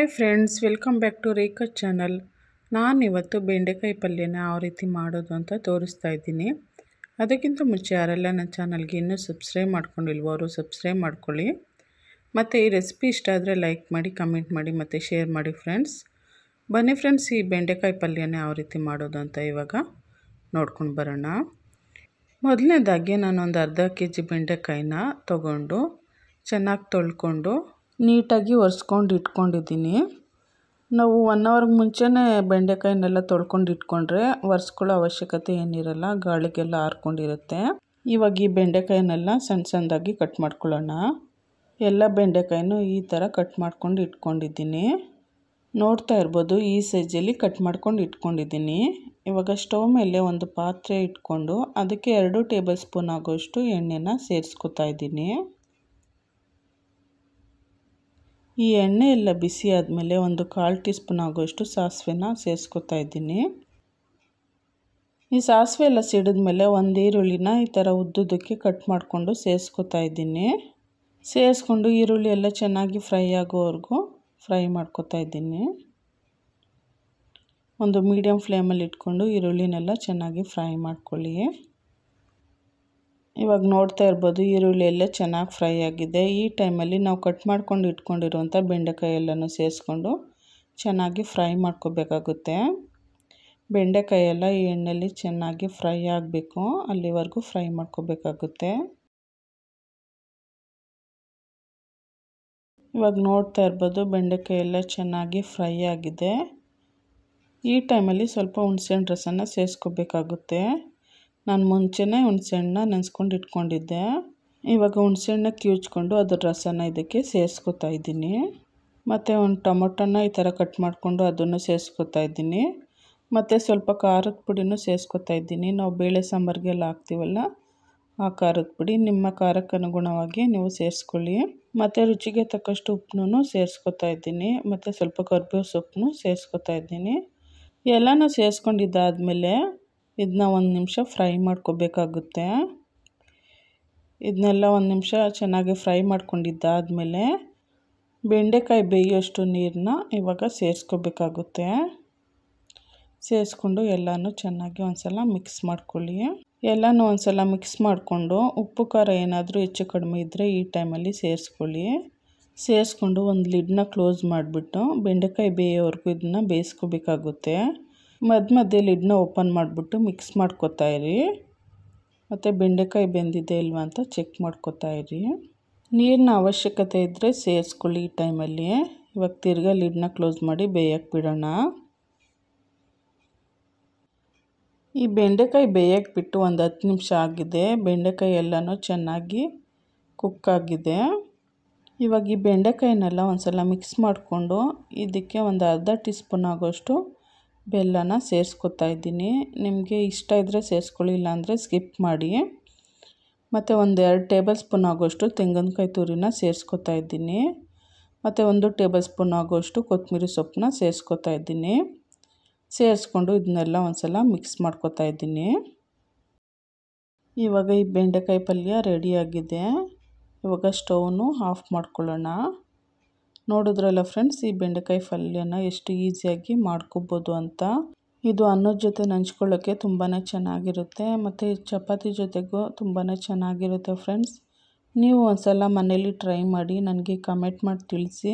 hi friends welcome back to Rekha channel ನಾನಿವತ್ತು ಬೆಂಡೆಕಾಯಿ ಪಲ್ಯನ ಯಾವ ರೀತಿ ಮಾಡೋದು ಅಂತ ತೋರಿಸ್ತಾ ಇದ್ದೀನಿ ಅದಕ್ಕಿಂತ ಮುಂಚೆ ಯಾರೆಲ್ಲ ನನ್ನ ಚಾನಲ್ಗೆ ಇನ್ನೂ ಸಬ್ಸ್ಕ್ರೈಬ್ ಮಾಡ್ಕೊಂಡಿಲ್ವೋ ಅವರು ಸಬ್ಸ್ಕ್ರೈಬ್ ಮಾಡ್ಕೊಳ್ಳಿ ಮತ್ತು ಈ ರೆಸಿಪಿ ಇಷ್ಟ ಆದರೆ ಲೈಕ್ ಮಾಡಿ ಕಮೆಂಟ್ ಮಾಡಿ ಮತ್ತು ಶೇರ್ ಮಾಡಿ ಫ್ರೆಂಡ್ಸ್ ಬನ್ನಿ ಫ್ರೆಂಡ್ಸ್ ಈ ಬೆಂಡೆಕಾಯಿ ಪಲ್ಯನ ಯಾವ ರೀತಿ ಮಾಡೋದು ಅಂತ ಇವಾಗ ನೋಡ್ಕೊಂಡು ಬರೋಣ ಮೊದಲನೇದಾಗಿ ನಾನೊಂದು ಅರ್ಧ ಕೆ ಜಿ ಬೆಂಡೆಕಾಯಿನ ತೊಗೊಂಡು ಚೆನ್ನಾಗಿ ತೊಳ್ಕೊಂಡು ನೀಟಾಗಿ ಒರೆಸ್ಕೊಂಡು ಇಟ್ಕೊಂಡಿದ್ದೀನಿ ನಾವು ಒನ್ ಅವರ್ಗೆ ಮುಂಚೆನೇ ಬೆಂಡೆಕಾಯನ್ನೆಲ್ಲ ತೊಳ್ಕೊಂಡು ಇಟ್ಕೊಂಡ್ರೆ ಒರೆಸ್ಕೊಳ್ಳೋ ಅವಶ್ಯಕತೆ ಏನಿರಲ್ಲ ಗಾಳಿಗೆಲ್ಲ ಆರ್ಕೊಂಡಿರುತ್ತೆ ಇವಾಗ ಈ ಬೆಂಡೆಕಾಯಿನೆಲ್ಲ ಸಣ್ಣ ಸಣ್ಣದಾಗಿ ಕಟ್ ಮಾಡ್ಕೊಳ್ಳೋಣ ಎಲ್ಲ ಬೆಂಡೆಕಾಯಿನೂ ಈ ಥರ ಕಟ್ ಮಾಡ್ಕೊಂಡು ಇಟ್ಕೊಂಡಿದ್ದೀನಿ ನೋಡ್ತಾ ಇರ್ಬೋದು ಈ ಸೈಜಲ್ಲಿ ಕಟ್ ಮಾಡ್ಕೊಂಡು ಇಟ್ಕೊಂಡಿದ್ದೀನಿ ಇವಾಗ ಸ್ಟವ್ ಮೇಲೆ ಒಂದು ಪಾತ್ರೆ ಇಟ್ಕೊಂಡು ಅದಕ್ಕೆ ಎರಡು ಟೇಬಲ್ ಸ್ಪೂನ್ ಆಗೋಷ್ಟು ಎಣ್ಣೆನ ಸೇರಿಸ್ಕೊತಾ ಇದ್ದೀನಿ ಈ ಎಣ್ಣೆ ಎಲ್ಲ ಬಿಸಿ ಆದಮೇಲೆ ಒಂದು ಕಾಲು ಟೀ ಸ್ಪೂನ್ ಆಗೋಷ್ಟು ಸಾಸಿವೆನ ಸೇರಿಸ್ಕೊತಾ ಇದ್ದೀನಿ ಈ ಸಾಸಿವೆ ಎಲ್ಲ ಸಿಡಿದ್ಮೇಲೆ ಒಂದು ಈರುಳ್ಳಿನ ಈ ಥರ ಉದ್ದುದಕ್ಕೆ ಕಟ್ ಮಾಡಿಕೊಂಡು ಸೇರಿಸ್ಕೊತಾ ಇದ್ದೀನಿ ಸೇರಿಸ್ಕೊಂಡು ಈರುಳ್ಳಿ ಎಲ್ಲ ಚೆನ್ನಾಗಿ ಫ್ರೈ ಆಗೋವರೆಗೂ ಫ್ರೈ ಮಾಡ್ಕೊತಾ ಇದ್ದೀನಿ ಒಂದು ಮೀಡಿಯಮ್ ಫ್ಲೇಮಲ್ಲಿ ಇಟ್ಕೊಂಡು ಈರುಳ್ಳಿನೆಲ್ಲ ಚೆನ್ನಾಗಿ ಫ್ರೈ ಮಾಡ್ಕೊಳ್ಳಿ ಇವಾಗ ನೋಡ್ತಾ ಇರ್ಬೋದು ಈರುಳ್ಳಿ ಎಲ್ಲ ಚೆನ್ನಾಗಿ ಫ್ರೈ ಆಗಿದೆ ಈ ಟೈಮಲ್ಲಿ ನಾವು ಕಟ್ ಮಾಡ್ಕೊಂಡು ಇಟ್ಕೊಂಡಿರುವಂಥ ಬೆಂಡೆಕಾಯಿ ಎಲ್ಲನೂ ಸೇರಿಸ್ಕೊಂಡು ಚೆನ್ನಾಗಿ ಫ್ರೈ ಮಾಡ್ಕೋಬೇಕಾಗುತ್ತೆ ಬೆಂಡೆಕಾಯಿ ಎಲ್ಲ ಈ ಎಣ್ಣೆಯಲ್ಲಿ ಚೆನ್ನಾಗಿ ಫ್ರೈ ಆಗಬೇಕು ಅಲ್ಲಿವರೆಗೂ ಫ್ರೈ ಮಾಡ್ಕೋಬೇಕಾಗುತ್ತೆ ಇವಾಗ ನೋಡ್ತಾ ಇರ್ಬೋದು ಬೆಂಡೆಕಾಯಿ ಎಲ್ಲ ಚೆನ್ನಾಗಿ ಫ್ರೈ ಆಗಿದೆ ಈ ಟೈಮಲ್ಲಿ ಸ್ವಲ್ಪ ಹಣ್ಣು ರಸನ ಸೇರಿಸ್ಕೋಬೇಕಾಗುತ್ತೆ ನಾನು ಮುಂಚೆನೇ ಹುಣ್ಸೆಹಣ್ಣ ನೆನೆಸ್ಕೊಂಡು ಇಟ್ಕೊಂಡಿದ್ದೆ ಇವಾಗ ಹುಣಸೆಹಣ್ಣು ಕಿವುಚ್ಕೊಂಡು ಅದ್ರ ರಸನ ಇದಕ್ಕೆ ಸೇರಿಸ್ಕೊತಾ ಇದ್ದೀನಿ ಮತ್ತು ಒಂದು ಟೊಮೊಟೊನ ಈ ಥರ ಕಟ್ ಮಾಡಿಕೊಂಡು ಅದನ್ನು ಸೇರಿಸ್ಕೊತಾ ಇದ್ದೀನಿ ಮತ್ತು ಸ್ವಲ್ಪ ಖಾರದ ಪುಡಿನೂ ಸೇರಿಸ್ಕೊತಾ ಇದ್ದೀನಿ ನಾವು ಬೇಳೆ ಸಾಂಬಾರಿಗೆಲ್ಲ ಹಾಕ್ತೀವಲ್ಲ ಆ ಖಾರದ ಪುಡಿ ನಿಮ್ಮ ಖಾರಕ್ಕೆ ಅನುಗುಣವಾಗಿ ನೀವು ಸೇರಿಸ್ಕೊಳ್ಳಿ ಮತ್ತು ರುಚಿಗೆ ತಕ್ಕಷ್ಟು ಉಪ್ಪುನೂ ಸೇರಿಸ್ಕೊತಾ ಇದ್ದೀನಿ ಮತ್ತು ಸ್ವಲ್ಪ ಕರ್ಬೇವು ಸೊಪ್ಪನ್ನು ಸೇರಿಸ್ಕೊತಾ ಇದ್ದೀನಿ ಎಲ್ಲನೂ ಸೇರಿಸ್ಕೊಂಡಿದ್ದಾದಮೇಲೆ ಇದನ್ನ ಒಂದು ನಿಮಿಷ ಫ್ರೈ ಮಾಡ್ಕೋಬೇಕಾಗುತ್ತೆ ಇದನ್ನೆಲ್ಲ ಒಂದು ನಿಮಿಷ ಚೆನ್ನಾಗಿ ಫ್ರೈ ಮಾಡ್ಕೊಂಡಿದ್ದಾದಮೇಲೆ ಬೆಂಡೆಕಾಯಿ ಬೇಯೋಷ್ಟು ನೀರನ್ನ ಇವಾಗ ಸೇರಿಸ್ಕೋಬೇಕಾಗುತ್ತೆ ಸೇರಿಸ್ಕೊಂಡು ಎಲ್ಲನೂ ಚೆನ್ನಾಗಿ ಒಂದ್ಸಲ ಮಿಕ್ಸ್ ಮಾಡ್ಕೊಳ್ಳಿ ಎಲ್ಲನೂ ಒಂದ್ಸಲ ಮಿಕ್ಸ್ ಮಾಡಿಕೊಂಡು ಉಪ್ಪು ಖಾರ ಏನಾದರೂ ಹೆಚ್ಚು ಕಡಿಮೆ ಇದ್ದರೆ ಈ ಟೈಮಲ್ಲಿ ಸೇರಿಸ್ಕೊಳ್ಳಿ ಸೇರಿಸ್ಕೊಂಡು ಒಂದು ಲಿಡ್ನ ಕ್ಲೋಸ್ ಮಾಡಿಬಿಟ್ಟು ಬೆಂಡೆಕಾಯಿ ಬೇಯೋವರೆಗೂ ಇದನ್ನ ಬೇಯಿಸ್ಕೋಬೇಕಾಗುತ್ತೆ ಮಧ್ಯ ಮಧ್ಯೆ ಲಿಡ್ನ ಓಪನ್ ಮಾಡಿಬಿಟ್ಟು ಮಿಕ್ಸ್ ಮಾಡ್ಕೊತಾ ಇರಿ ಮತ್ತು ಬೆಂಡೆಕಾಯಿ ಬೆಂದಿದೆ ಇಲ್ವಾ ಅಂತ ಚೆಕ್ ಮಾಡ್ಕೊತಾ ಇರಿ ನೀರಿನ ಅವಶ್ಯಕತೆ ಇದ್ದರೆ ಸೇರಿಸ್ಕೊಳ್ಳಿ ಈ ಟೈಮಲ್ಲಿ ಇವಾಗ ತಿರ್ಗಾ ಲಿಡ್ನ ಕ್ಲೋಸ್ ಮಾಡಿ ಬೇಯಕ್ಕೆ ಬಿಡೋಣ ಈ ಬೆಂಡೆಕಾಯಿ ಬೇಯಕ್ಕೆ ಬಿಟ್ಟು ಒಂದು ಹತ್ತು ನಿಮಿಷ ಆಗಿದೆ ಬೆಂಡೆಕಾಯಿ ಎಲ್ಲನೂ ಚೆನ್ನಾಗಿ ಕುಕ್ ಆಗಿದೆ ಇವಾಗ ಈ ಬೆಂಡೆಕಾಯಿನೆಲ್ಲ ಒಂದು ಸಲ ಮಿಕ್ಸ್ ಮಾಡಿಕೊಂಡು ಇದಕ್ಕೆ ಒಂದು ಅರ್ಧ ಟೀ ಸ್ಪೂನ್ ಆಗೋಷ್ಟು ಬೆಲ್ಲನ ಸೇರಿಸ್ಕೊತಾ ಇದ್ದೀನಿ ನಿಮಗೆ ಇಷ್ಟ ಇದ್ದರೆ ಸೇರಿಸ್ಕೊಳ್ಳಿ ಇಲ್ಲಾಂದರೆ ಸ್ಕಿಪ್ ಮಾಡಿ ಮತ್ತು ಒಂದು ಎರಡು ಟೇಬಲ್ ಸ್ಪೂನ್ ಆಗೋಷ್ಟು ತೆಂಗಿನಕಾಯಿ ತುರಿನ ಸೇರಿಸ್ಕೊತಾ ಇದ್ದೀನಿ ಮತ್ತು ಒಂದು ಟೇಬಲ್ ಸ್ಪೂನ್ ಆಗೋಷ್ಟು ಕೊತ್ತಂಬರಿ ಸೊಪ್ಪನ್ನ ಸೇರಿಸ್ಕೊತಾ ಇದ್ದೀನಿ ಸೇರಿಸ್ಕೊಂಡು ಇದನ್ನೆಲ್ಲ ಒಂದ್ಸಲ ಮಿಕ್ಸ್ ಮಾಡ್ಕೊತಾ ಇದ್ದೀನಿ ಇವಾಗ ಈ ಬೆಂಡೆಕಾಯಿ ಪಲ್ಯ ರೆಡಿಯಾಗಿದೆ ಇವಾಗ ಸ್ಟೌನು ಆಫ್ ಮಾಡ್ಕೊಳ್ಳೋಣ ನೋಡಿದ್ರಲ್ಲ ಫ್ರೆಂಡ್ಸ್ ಈ ಬೆಂಡೆಕಾಯಿ ಪಲ್ಯನ ಎಷ್ಟು ಈಸಿಯಾಗಿ ಮಾಡ್ಕೊಬೋದು ಅಂತ ಇದು ಅನ್ನದ ಜೊತೆ ನಂಚ್ಕೊಳ್ಳೋಕ್ಕೆ ತುಂಬಾ ಚೆನ್ನಾಗಿರುತ್ತೆ ಮತ್ತು ಚಪಾತಿ ಜೊತೆಗೂ ತುಂಬಾ ಚೆನ್ನಾಗಿರುತ್ತೆ ಫ್ರೆಂಡ್ಸ್ ನೀವು ಒಂದ್ಸಲ ಮನೇಲಿ ಟ್ರೈ ಮಾಡಿ ನನಗೆ ಕಮೆಂಟ್ ಮಾಡಿ ತಿಳಿಸಿ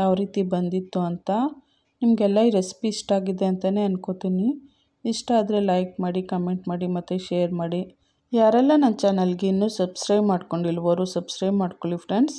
ಯಾವ ರೀತಿ ಬಂದಿತ್ತು ಅಂತ ನಿಮಗೆಲ್ಲ ಈ ರೆಸಿಪಿ ಇಷ್ಟ ಆಗಿದೆ ಅಂತಲೇ ಅನ್ಕೋತೀನಿ ಇಷ್ಟ ಆದರೆ ಲೈಕ್ ಮಾಡಿ ಕಮೆಂಟ್ ಮಾಡಿ ಮತ್ತು ಶೇರ್ ಮಾಡಿ ಯಾರೆಲ್ಲ ನನ್ನ ಚಾನಲ್ಗೆ ಇನ್ನೂ ಸಬ್ಸ್ಕ್ರೈಬ್ ಮಾಡ್ಕೊಂಡಿಲ್ವರು ಸಬ್ಸ್ಕ್ರೈಬ್ ಮಾಡ್ಕೊಳ್ಳಿ ಫ್ರೆಂಡ್ಸ್